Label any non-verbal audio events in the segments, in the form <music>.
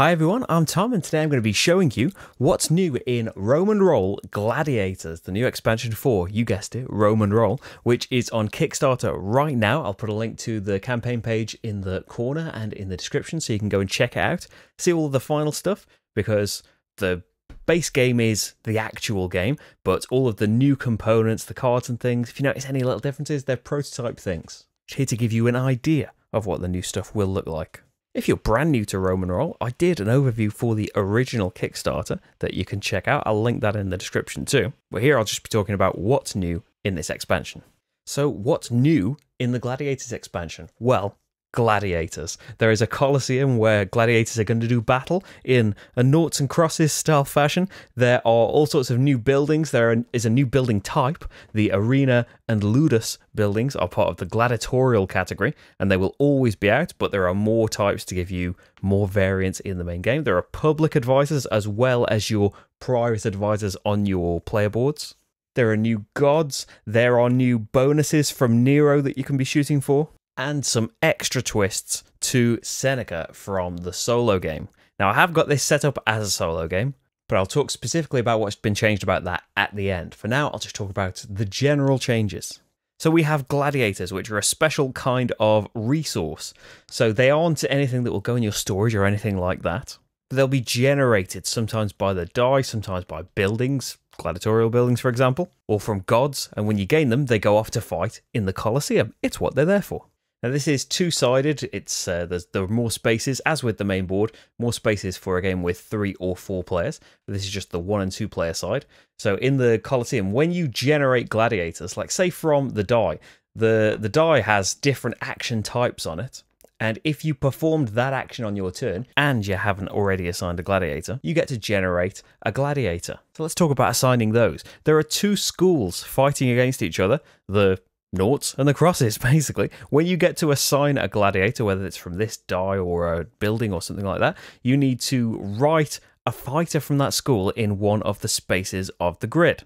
Hi everyone, I'm Tom and today I'm going to be showing you what's new in Roman Roll Gladiators, the new expansion for, you guessed it, Roman Roll, which is on Kickstarter right now. I'll put a link to the campaign page in the corner and in the description so you can go and check it out, see all the final stuff because the base game is the actual game, but all of the new components, the cards and things, if you notice any little differences, they're prototype things. It's here to give you an idea of what the new stuff will look like. If you're brand new to Roman Roll, I did an overview for the original Kickstarter that you can check out. I'll link that in the description too. But here I'll just be talking about what's new in this expansion. So, what's new in the Gladiators expansion? Well, gladiators. There is a coliseum where gladiators are going to do battle in a noughts and crosses style fashion. There are all sorts of new buildings. There is a new building type. The arena and ludus buildings are part of the gladiatorial category, and they will always be out. But there are more types to give you more variants in the main game. There are public advisors as well as your private advisors on your player boards. There are new gods. There are new bonuses from Nero that you can be shooting for and some extra twists to Seneca from the solo game. Now, I have got this set up as a solo game, but I'll talk specifically about what's been changed about that at the end. For now, I'll just talk about the general changes. So we have gladiators, which are a special kind of resource. So they aren't anything that will go in your storage or anything like that. they'll be generated sometimes by the die, sometimes by buildings, gladiatorial buildings, for example, or from gods. And when you gain them, they go off to fight in the Colosseum. It's what they're there for. Now this is two-sided. It's uh, there's there are more spaces, as with the main board, more spaces for a game with three or four players. But this is just the one and two player side. So in the Colosseum, when you generate gladiators, like say from the die, the the die has different action types on it. And if you performed that action on your turn and you haven't already assigned a gladiator, you get to generate a gladiator. So let's talk about assigning those. There are two schools fighting against each other the noughts and the crosses, <laughs> basically. When you get to assign a gladiator, whether it's from this die or a building or something like that, you need to write a fighter from that school in one of the spaces of the grid.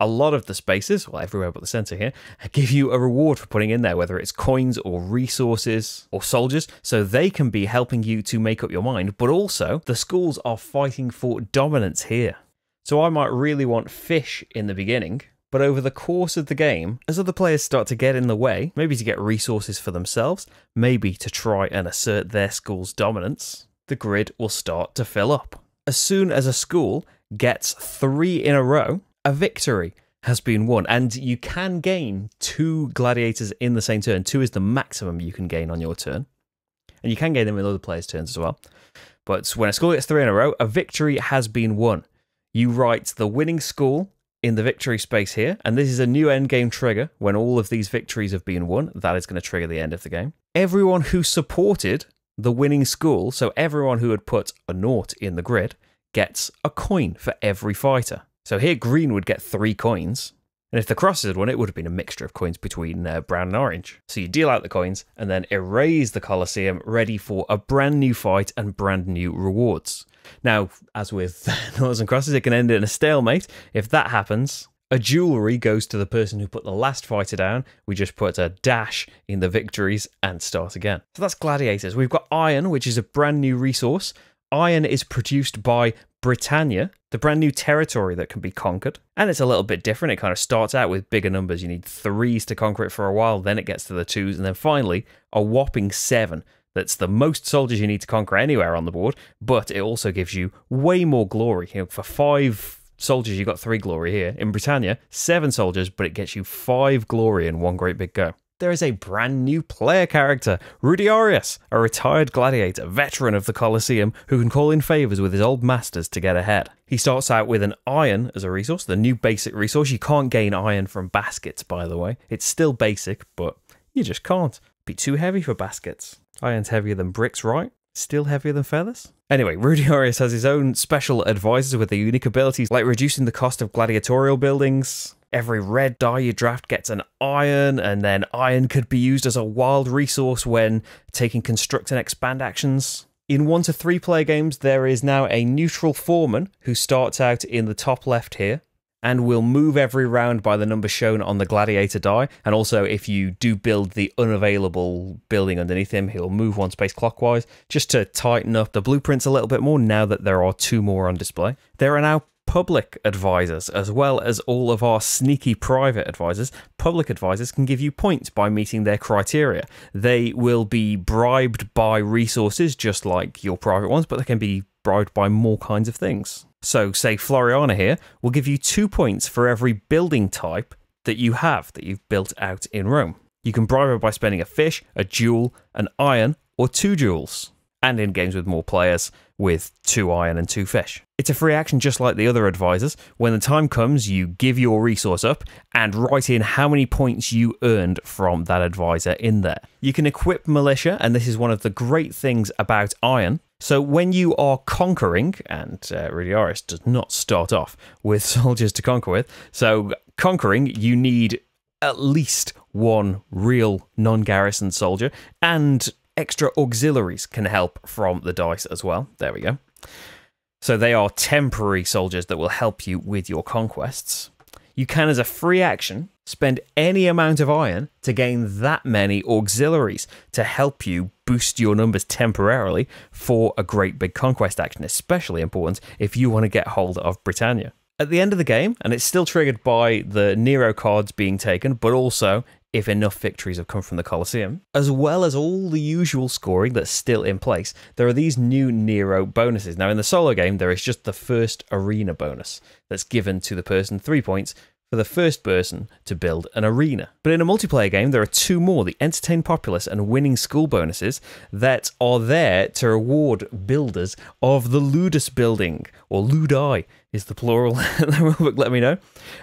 A lot of the spaces, well, everywhere but the center here, <laughs> give you a reward for putting in there, whether it's coins or resources or soldiers, so they can be helping you to make up your mind, but also the schools are fighting for dominance here. So I might really want fish in the beginning, but over the course of the game, as other players start to get in the way, maybe to get resources for themselves, maybe to try and assert their school's dominance, the grid will start to fill up. As soon as a school gets three in a row, a victory has been won. And you can gain two gladiators in the same turn. Two is the maximum you can gain on your turn. And you can gain them in other players' turns as well. But when a school gets three in a row, a victory has been won. You write the winning school in the victory space here, and this is a new end game trigger when all of these victories have been won. That is going to trigger the end of the game. Everyone who supported the winning school, so everyone who had put a naught in the grid, gets a coin for every fighter. So here, green would get three coins. And if the crosses had won, it would have been a mixture of coins between uh, brown and orange. So you deal out the coins and then erase the Colosseum, ready for a brand new fight and brand new rewards. Now, as with noughts and crosses, it can end in a stalemate. If that happens, a jewelry goes to the person who put the last fighter down. We just put a dash in the victories and start again. So that's gladiators. We've got iron, which is a brand new resource. Iron is produced by Britannia, the brand new territory that can be conquered. And it's a little bit different. It kind of starts out with bigger numbers. You need threes to conquer it for a while, then it gets to the twos, and then finally a whopping seven that's the most soldiers you need to conquer anywhere on the board, but it also gives you way more glory. You know, for five soldiers, you got three glory here. In Britannia, seven soldiers, but it gets you five glory in one great big go. There is a brand new player character, Rudiarius, a retired gladiator, veteran of the Colosseum, who can call in favours with his old masters to get ahead. He starts out with an iron as a resource, the new basic resource. You can't gain iron from baskets, by the way. It's still basic, but you just can't. Be too heavy for baskets. Iron's heavier than bricks, right? Still heavier than feathers? Anyway, Rudy has his own special advisors with their unique abilities, like reducing the cost of gladiatorial buildings. Every red die you draft gets an iron, and then iron could be used as a wild resource when taking construct and expand actions. In one to three player games, there is now a neutral foreman who starts out in the top left here, and we will move every round by the number shown on the gladiator die. And also, if you do build the unavailable building underneath him, he'll move one space clockwise just to tighten up the blueprints a little bit more now that there are two more on display. There are now public advisors, as well as all of our sneaky private advisors. Public advisors can give you points by meeting their criteria. They will be bribed by resources, just like your private ones, but they can be bribed by more kinds of things. So, say Floriana here will give you two points for every building type that you have that you've built out in Rome. You can bribe her by spending a fish, a jewel, an iron, or two jewels and in games with more players with two iron and two fish. It's a free action just like the other advisors. When the time comes, you give your resource up and write in how many points you earned from that advisor in there. You can equip militia, and this is one of the great things about iron. So when you are conquering, and uh, does not start off with <laughs> soldiers to conquer with, so conquering, you need at least one real non garrison soldier and extra auxiliaries can help from the dice as well. There we go. So they are temporary soldiers that will help you with your conquests. You can, as a free action, spend any amount of iron to gain that many auxiliaries to help you boost your numbers temporarily for a great big conquest action, especially important if you want to get hold of Britannia. At the end of the game, and it's still triggered by the Nero cards being taken, but also if enough victories have come from the Colosseum. As well as all the usual scoring that's still in place, there are these new Nero bonuses. Now, in the solo game, there is just the first arena bonus that's given to the person three points for the first person to build an arena. But in a multiplayer game, there are two more the Entertain Populace and Winning School bonuses that are there to reward builders of the Ludus building, or Ludi is the plural. <laughs> Let me know.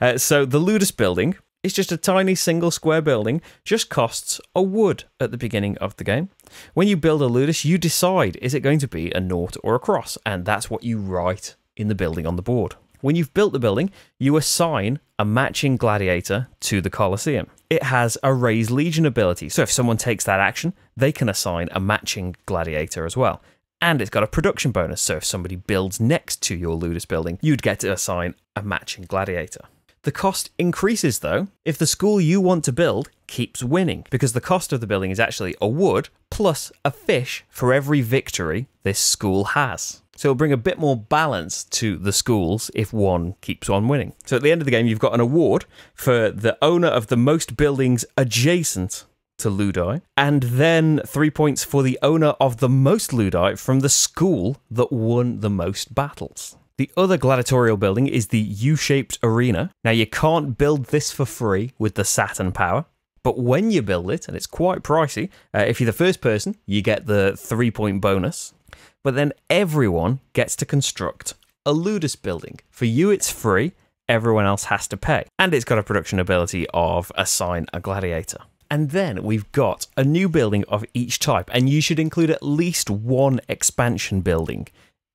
Uh, so, the Ludus building it's just a tiny single square building, just costs a wood at the beginning of the game. When you build a ludus, you decide is it going to be a naught or a cross, and that's what you write in the building on the board. When you've built the building, you assign a matching gladiator to the Colosseum. It has a raise legion ability, so if someone takes that action, they can assign a matching gladiator as well. And it's got a production bonus, so if somebody builds next to your Ludus building, you'd get to assign a matching gladiator. The cost increases though if the school you want to build keeps winning, because the cost of the building is actually a wood plus a fish for every victory this school has. So it'll bring a bit more balance to the schools if one keeps on winning. So at the end of the game, you've got an award for the owner of the most buildings adjacent to Ludi, and then three points for the owner of the most Ludi from the school that won the most battles. The other gladiatorial building is the U-shaped arena. Now you can't build this for free with the Saturn power, but when you build it, and it's quite pricey, uh, if you're the first person, you get the three point bonus. But then everyone gets to construct a Ludus building. For you, it's free, everyone else has to pay. And it's got a production ability of assign a gladiator. And then we've got a new building of each type, and you should include at least one expansion building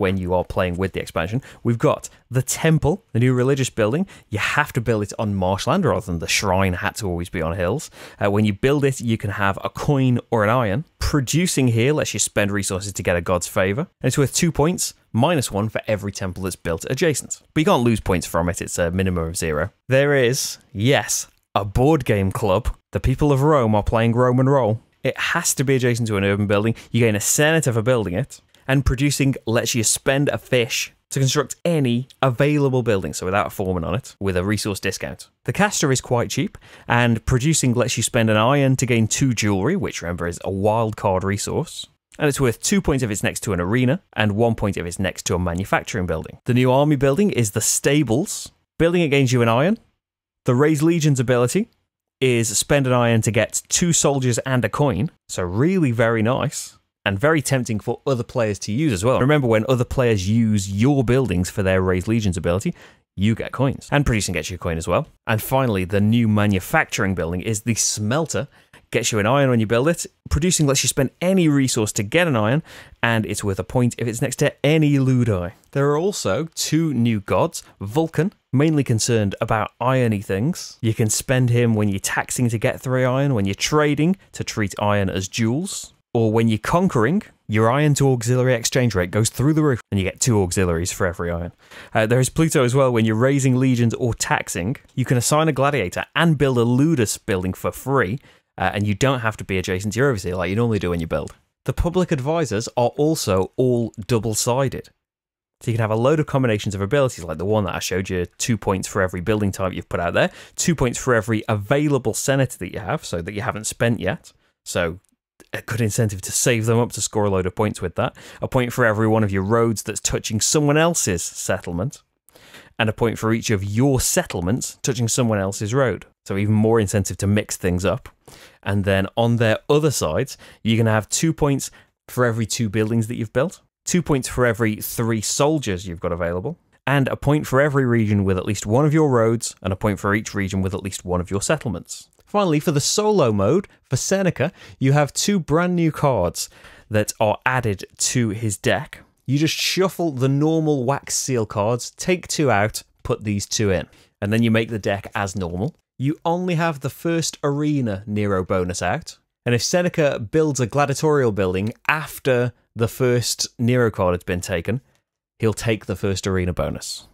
when you are playing with the expansion. We've got the temple, the new religious building. You have to build it on marshland rather than the shrine had to always be on hills. Uh, when you build it, you can have a coin or an iron. Producing here lets you spend resources to get a god's favor. And it's worth two points, minus one for every temple that's built adjacent. But you can't lose points from it, it's a minimum of zero. There is, yes, a board game club. The people of Rome are playing Roman Roll. It has to be adjacent to an urban building. You gain a senator for building it and producing lets you spend a fish to construct any available building, so without a foreman on it, with a resource discount. The caster is quite cheap, and producing lets you spend an iron to gain two jewelry, which remember is a wildcard resource. And it's worth two points if it's next to an arena, and one point if it's next to a manufacturing building. The new army building is the stables. Building against you an iron. The raise legions ability, is spend an iron to get two soldiers and a coin. So really very nice and very tempting for other players to use as well. Remember, when other players use your buildings for their raised legions ability, you get coins. And producing gets you a coin as well. And finally, the new manufacturing building is the smelter. Gets you an iron when you build it. Producing lets you spend any resource to get an iron, and it's worth a point if it's next to any ludi. There are also two new gods Vulcan, mainly concerned about irony things. You can spend him when you're taxing to get three iron, when you're trading to treat iron as jewels. Or when you're conquering, your iron to auxiliary exchange rate goes through the roof, and you get two auxiliaries for every iron. Uh, there is Pluto as well. When you're raising legions or taxing, you can assign a gladiator and build a ludus building for free, uh, and you don't have to be adjacent to your overseer like you normally do when you build. The public advisors are also all double sided. So you can have a load of combinations of abilities, like the one that I showed you, two points for every building type you've put out there, two points for every available senator that you have, so that you haven't spent yet. So a good incentive to save them up to score a load of points with that. A point for every one of your roads that's touching someone else's settlement, and a point for each of your settlements touching someone else's road. So even more incentive to mix things up. And then on their other sides, you're going to have two points for every two buildings that you've built, two points for every three soldiers you've got available, and a point for every region with at least one of your roads, and a point for each region with at least one of your settlements. Finally, for the solo mode, for Seneca, you have two brand new cards that are added to his deck. You just shuffle the normal wax seal cards, take two out, put these two in, and then you make the deck as normal. You only have the first arena Nero bonus out, and if Seneca builds a gladiatorial building after the first Nero card has been taken, he'll take the first arena bonus,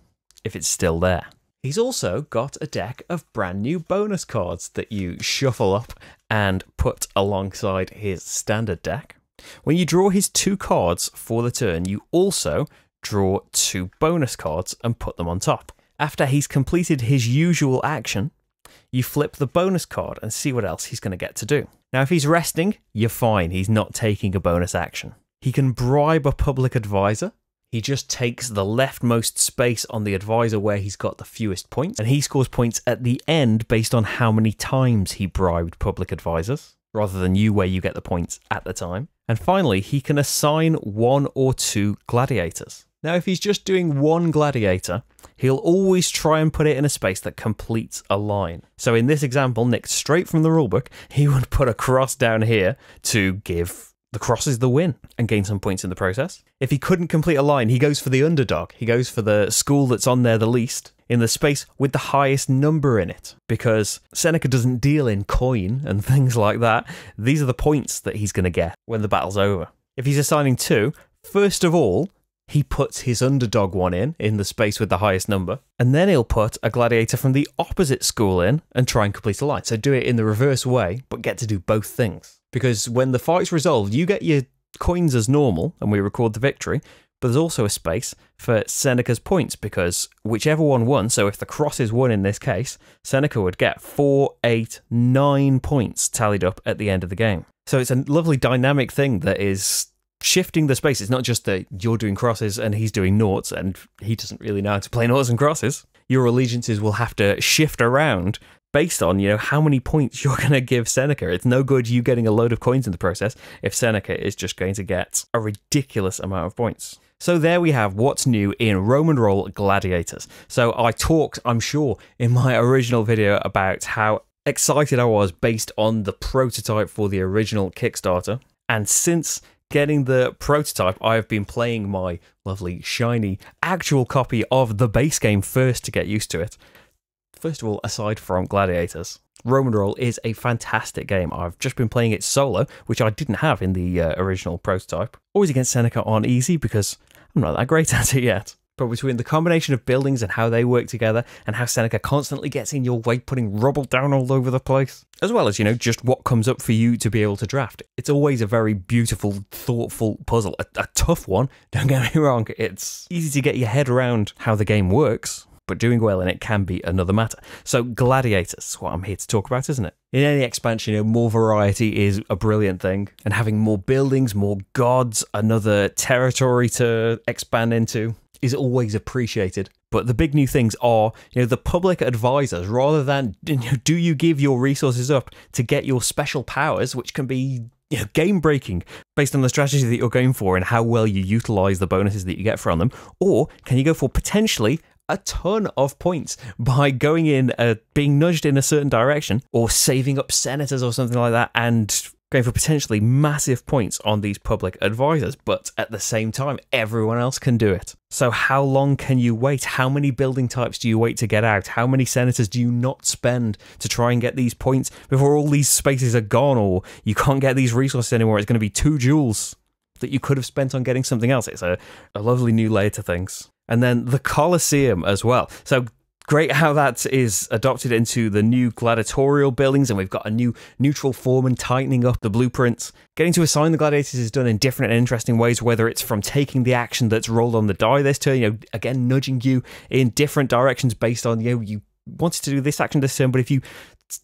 if it's still there. He's also got a deck of brand new bonus cards that you shuffle up and put alongside his standard deck. When you draw his two cards for the turn, you also draw two bonus cards and put them on top. After he's completed his usual action, you flip the bonus card and see what else he's going to get to do. Now, if he's resting, you're fine. He's not taking a bonus action. He can bribe a public advisor he just takes the leftmost space on the advisor where he's got the fewest points, and he scores points at the end based on how many times he bribed public advisors, rather than you where you get the points at the time. And finally, he can assign one or two gladiators. Now, if he's just doing one gladiator, he'll always try and put it in a space that completes a line. So in this example, nicked straight from the rulebook, he would put a cross down here to give the cross is the win and gain some points in the process. If he couldn't complete a line, he goes for the underdog. He goes for the school that's on there the least in the space with the highest number in it because Seneca doesn't deal in coin and <laughs> things like that. These are the points that he's going to get when the battle's over. If he's assigning two, first of all, he puts his underdog one in, in the space with the highest number, and then he'll put a gladiator from the opposite school in and try and complete a line. So do it in the reverse way, but get to do both things because when the fight's resolved, you get your coins as normal and we record the victory, but there's also a space for Seneca's points because whichever one won, so if the crosses won in this case, Seneca would get four, eight, nine points tallied up at the end of the game. So it's a lovely dynamic thing that is shifting the space. It's not just that you're doing crosses and he's doing noughts and he doesn't really know how to play noughts and crosses. Your allegiances will have to shift around based on you know how many points <laughs> you're going to give Seneca. It's no good you getting a load of coins in the process if Seneca is just going to get a ridiculous amount of points. So there we have what's new in Roman Roll Gladiators. So I talked, I'm sure, in my original video about how excited I was based on the prototype for the original Kickstarter. And since getting the prototype, I have been playing my lovely, shiny, actual copy of the base game first to get used to it. First of all, aside from Gladiators, Roman Roll is a fantastic game. I've just been playing it solo, which I didn't have in the uh, original prototype. Always against Seneca on easy because I'm not that great <laughs> at it yet. But between the combination of buildings and how they work together, and how Seneca constantly gets in your way, putting rubble down all over the place, as well as, you know, just what comes up for you to be able to draft, it's always a very beautiful, thoughtful puzzle. A, a tough one, don't get me <laughs> wrong. It's easy to get your head around how the game works, but doing well in it can be another matter. So, Gladiators, what I'm here to talk about, isn't it? In any expansion, you know, more variety is a brilliant thing, and having more buildings, more gods, another territory to expand into is always appreciated. But the big new things are, you know, the public advisors, rather than you know, do you give your resources up to get your special powers, which can be you know, game breaking based on the strategy that you're going for and how well you utilize the bonuses that you get from them? Or can you go for potentially a ton of points by going in, uh, being nudged in a certain direction, or saving up senators or something like that, and going for potentially massive points on these public advisors, but at the same time, everyone else can do it. So, how long can you wait? How many building types do you wait to get out? How many senators do you not spend to try and get these points before all these spaces are gone or you can't get these resources anymore? It's going to be two jewels that you could have spent on getting something else. It's a, a lovely new layer to things and then the Colosseum as well. So great how that is adopted into the new gladiatorial buildings and we've got a new neutral form and tightening up the blueprints getting to assign the gladiators is done in different and interesting ways whether it's from taking the action that's rolled on the die this turn you know again nudging you in different directions based on you know you wanted to do this action this turn but if you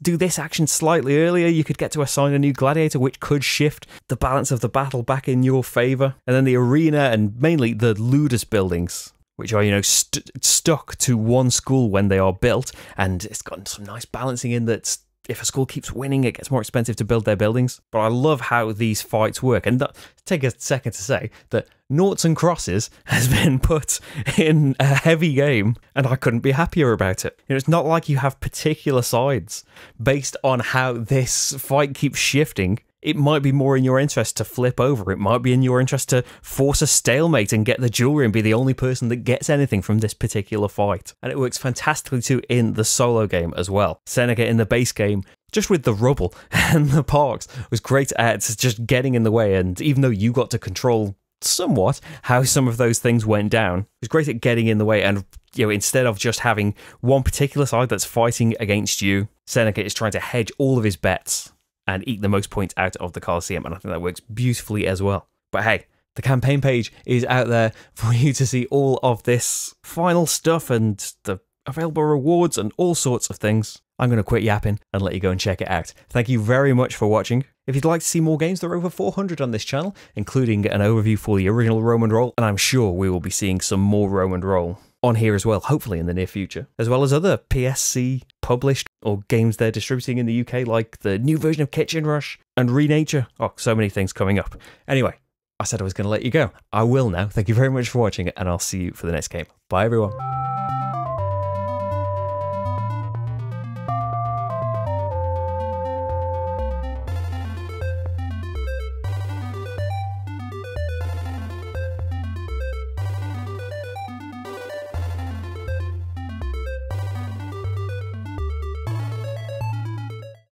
do this action slightly earlier, you could get to assign a new gladiator, which could shift the balance of the battle back in your favor. And then the arena and mainly the ludus buildings which are you know st- stuck to one school when they are built, and it's gotten some nice balancing in that. If a school keeps winning, it gets more expensive to build their buildings. But I love how these fights work. And that, take a second to say that noughts and crosses <laughs> has been put in a heavy game, and I couldn't be happier about it. You know, it's not like you have particular sides based on how this fight keeps shifting it might be more in your interest to flip over. It might be in your interest to force a stalemate and get the jewelry and be the only person that gets anything from this particular fight. And it works fantastically too in the solo game as well. Seneca in the base game just with the rubble <laughs> and the parks was great at just getting in the way and even though you got to control somewhat how some of those things went down it was great at getting in the way and you know instead of just having one particular side that's fighting against you seneca is trying to hedge all of his bets and eat the most points out of the Coliseum. And I think that works beautifully as well. But hey, the campaign page is out there for you to see all of this final stuff and the available rewards and all sorts of things. I'm going to quit yapping and let you go and check it out. Thank you very much for watching. If you'd like to see more games, there are over 400 on this channel, including an overview for the original Roman Roll, and I'm sure we will be seeing some more Roman Roll on here as well, hopefully in the near future, as well as other PSC published or games they're distributing in the UK, like the new version of Kitchen Rush and Renature. Oh, so many things coming up. Anyway, I said I was going to let you go. I will now. Thank you very much for watching, and I'll see you for the next game. Bye, everyone.